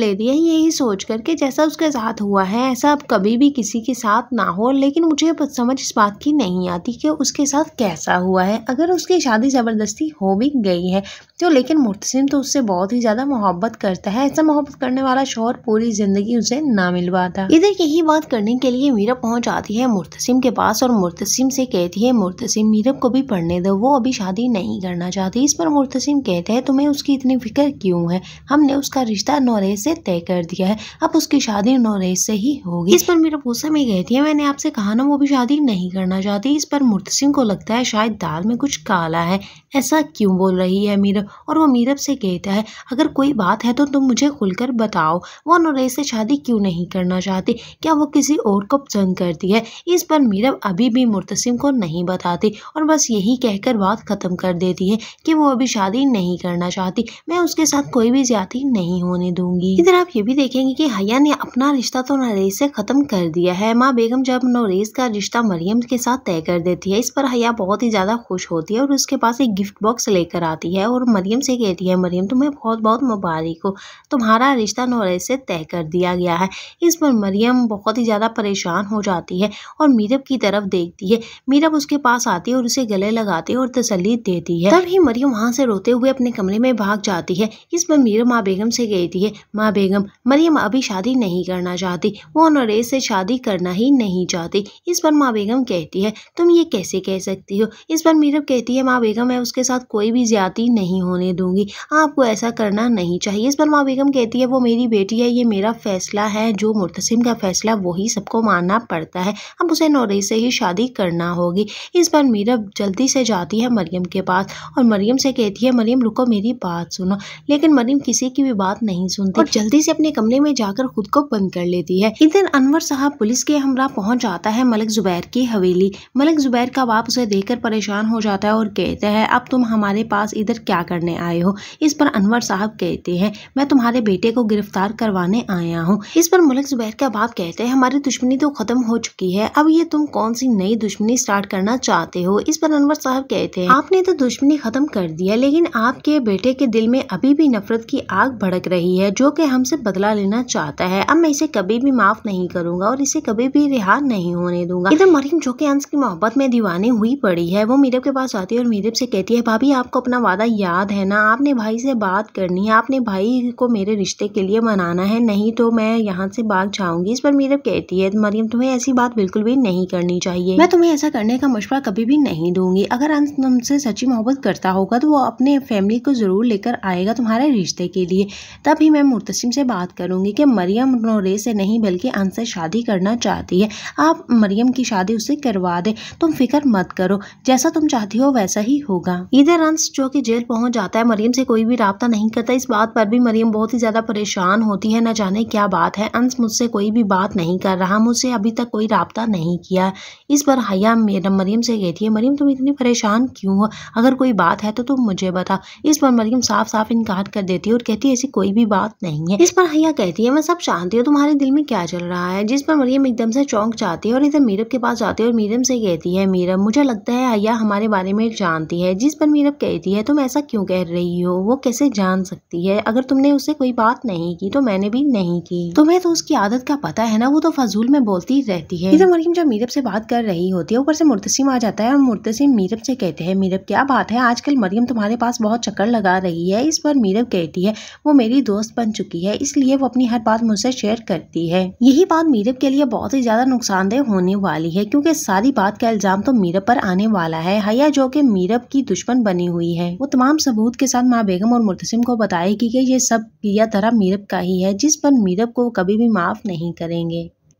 ले दिया यही सोच कर के जैसा उसके साथ हुआ है ऐसा अब कभी भी किसी के साथ ना हो लेकिन मुझे समझ इस बात की नहीं आती कि उसके साथ कैसा हुआ है अगर उसकी शादी ज़बरदस्ती हो भी गई है तो लेकिन मुतसिम तो उससे बहुत ही ज़्यादा मोहब्बत करता है ऐसा मोहब्बत करने वाला शोर पूरी ज़िंदगी उसे ना मिल पाता इधर यही बात करने के लिए मीरब पहुँच आती है मुतसिम के पास और मुतसिम से कहती है मुतसिम मीरब को भी पढ़ने दो वो अभी शादी नहीं करना चाहती इस पर मुतसिम कहते हैं तुम्हें उसकी इतनी फिक्र क्यों है हमने उसका रिश्ता नौरेज से तय कर दिया है अब उसकी शादी नोरेज से ही होगी इस पर मेरा पूसा में कहती है मैंने आपसे कहा ना वो भी शादी नहीं करना चाहती इस पर मूर्त सिंह को लगता है शायद दाल में कुछ काला है ऐसा क्यों बोल रही है मीरब और वो मीरब से कहता है अगर कोई बात है तो तुम मुझे खुलकर बताओ वो नोरेज से शादी क्यों नहीं करना चाहती क्या वो किसी और को पसंद करती है इस पर मीरब अभी भी मुर्तसिम को नहीं बताती और बस यही कहकर बात ख़त्म कर देती है कि वो अभी शादी नहीं करना चाहती मैं उसके साथ कोई भी ज्यादा नहीं होने दूंगी इधर आप ये भी देखेंगे कि हया ने अपना रिश्ता तो नरेश से खत्म कर दिया है माँ बेगम जब नरेश का रिश्ता मरियम के साथ तय कर देती है इस पर हया बहुत ही ज़्यादा खुश होती है और उसके पास एक गिफ्ट बॉक्स लेकर आती है और मरियम से कहती है मरियम तुम्हें बहुत बहुत मुबारक हो तुम्हारा रिश्ता नरेश से तय कर दिया गया है इस पर मरियम बहुत ही ज़्यादा परेशान हो जाती है और मीरब की तरफ देखती है मीरब उसके पास आती है और उसे गले लगाती है और तसली देती है तभी मरियम वहाँ से रोते हुए अपने कमरे में भाग जाती है इस पर मीरम माँ बेगम से कहती है फातिमा बेगम मरियम अभी शादी नहीं करना चाहती वो नरेश से शादी करना ही नहीं चाहती इस पर माँ बेगम कहती है तुम ये कैसे कह सकती हो इस पर मीरब कहती है माँ बेगम मैं उसके साथ कोई भी ज्यादा नहीं होने दूंगी आपको ऐसा करना नहीं चाहिए इस पर माँ बेगम कहती है वो मेरी बेटी है ये मेरा फैसला है जो मुतसिम का फैसला वही सबको मानना पड़ता है अब उसे नौरे से ही शादी करना होगी इस पर मीरब जल्दी से जाती है मरियम के पास और मरियम से कहती है मरियम रुको मेरी बात सुनो लेकिन मरियम किसी की भी बात नहीं सुनती और जल्दी से अपने कमरे में जाकर खुद को बंद कर लेती है इधर अनवर साहब पुलिस के हमरा पहुंच जाता है मलिक जुबैर की हवेली मलिक जुबैर का बाप उसे देख परेशान हो जाता है और कहता है अब तुम हमारे पास इधर क्या करने आए हो इस पर अनवर साहब कहते हैं मैं तुम्हारे बेटे को गिरफ्तार करवाने आया हूँ इस पर मलक जुबैर का बाप कहते हैं हमारी दुश्मनी तो खत्म हो चुकी है अब ये तुम कौन सी नई दुश्मनी स्टार्ट करना चाहते हो इस पर अनवर साहब कहते हैं आपने तो दुश्मनी खत्म कर दिया लेकिन आपके बेटे के दिल में अभी भी नफरत की आग भड़क रही है जो कि पे हमसे बदला लेना चाहता है अब मैं इसे कभी भी माफ नहीं करूंगा और इसे कभी भी रिहा नहीं होने दूंगा इधर मरीम जो कि अंश की मोहब्बत में दीवानी हुई पड़ी है वो मीरब के पास आती है और मीरब से कहती है भाभी आपको अपना वादा याद है ना आपने भाई से बात करनी है आपने भाई को मेरे रिश्ते के लिए मनाना है नहीं तो मैं यहाँ से भाग जाऊंगी इस पर मीरब कहती है मरीम तुम्हें ऐसी बात बिल्कुल भी नहीं करनी चाहिए मैं तुम्हें ऐसा करने का मशवरा कभी भी नहीं दूंगी अगर अंश तुमसे सच्ची मोहब्बत करता होगा तो वो अपने फैमिली को जरूर लेकर आएगा तुम्हारे रिश्ते के लिए तभी मैं मुतसिम से बात करूँगी कि मरियम नोरे से नहीं बल्कि अन से शादी करना चाहती है आप मरियम की शादी उसे करवा दें तुम फिक्र मत करो जैसा तुम चाहती हो वैसा ही होगा इधर अंश जो कि जेल पहुंच जाता है मरियम से कोई भी रबता नहीं करता इस बात पर भी मरियम बहुत ही ज़्यादा परेशान होती है न जाने क्या बात है अंश मुझसे कोई भी बात नहीं कर रहा मुझसे अभी तक कोई रबता नहीं किया इस पर हया मरियम से कहती है मरियम तुम इतनी परेशान क्यों हो अगर कोई बात है तो तुम मुझे बताओ इस पर मरियम साफ साफ इनकार कर देती है और कहती है ऐसी कोई भी बात नहीं नहीं है इस पर हया कहती है मैं सब जानती हूँ तुम्हारे दिल में क्या चल रहा है जिस पर मरियम एकदम से चौंक जाती है और इधर मीरब के पास जाती है और मीरम से कहती है मीरब मुझे लगता है हया हमारे बारे में जानती है जिस पर मीरब कहती है तुम ऐसा क्यों कह रही हो वो कैसे जान सकती है अगर तुमने उससे कोई बात नहीं की तो मैंने भी नहीं की तुम्हें तो उसकी आदत का पता है ना वो तो फजूल में बोलती रहती है इधर मरियम जब मीरब से बात कर रही होती है ऊपर से मुर्तसिम आ जाता है और मुर्तसिम मीरब से कहते हैं मीरब क्या बात है आजकल मरियम तुम्हारे पास बहुत चक्कर लगा रही है इस पर मीरब कहती है वो मेरी दोस्त बन चुकी चुकी है इसलिए वो अपनी हर बात मुझसे शेयर करती है यही बात मीरब के लिए बहुत ही ज्यादा नुकसानदेह होने वाली है क्योंकि सारी बात का इल्जाम तो मीरब पर आने वाला है हया जो कि मीरब की दुश्मन बनी हुई है वो तमाम सबूत के साथ माँ बेगम और मुर्तसिम को बताएगी कि ये सब किया तरह मीरब का ही है जिस पर मीरब को कभी भी माफ नहीं करेंगे